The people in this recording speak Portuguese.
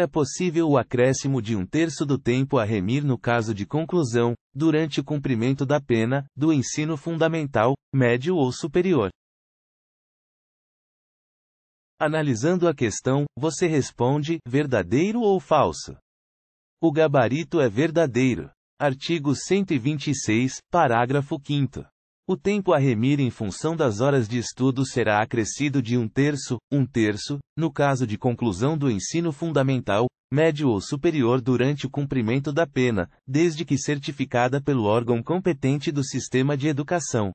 É possível o acréscimo de um terço do tempo a remir no caso de conclusão, durante o cumprimento da pena, do ensino fundamental, médio ou superior. Analisando a questão, você responde: verdadeiro ou falso? O gabarito é verdadeiro. Artigo 126, parágrafo 5. O tempo a remir em função das horas de estudo será acrescido de um terço, um terço, no caso de conclusão do ensino fundamental, médio ou superior durante o cumprimento da pena, desde que certificada pelo órgão competente do sistema de educação.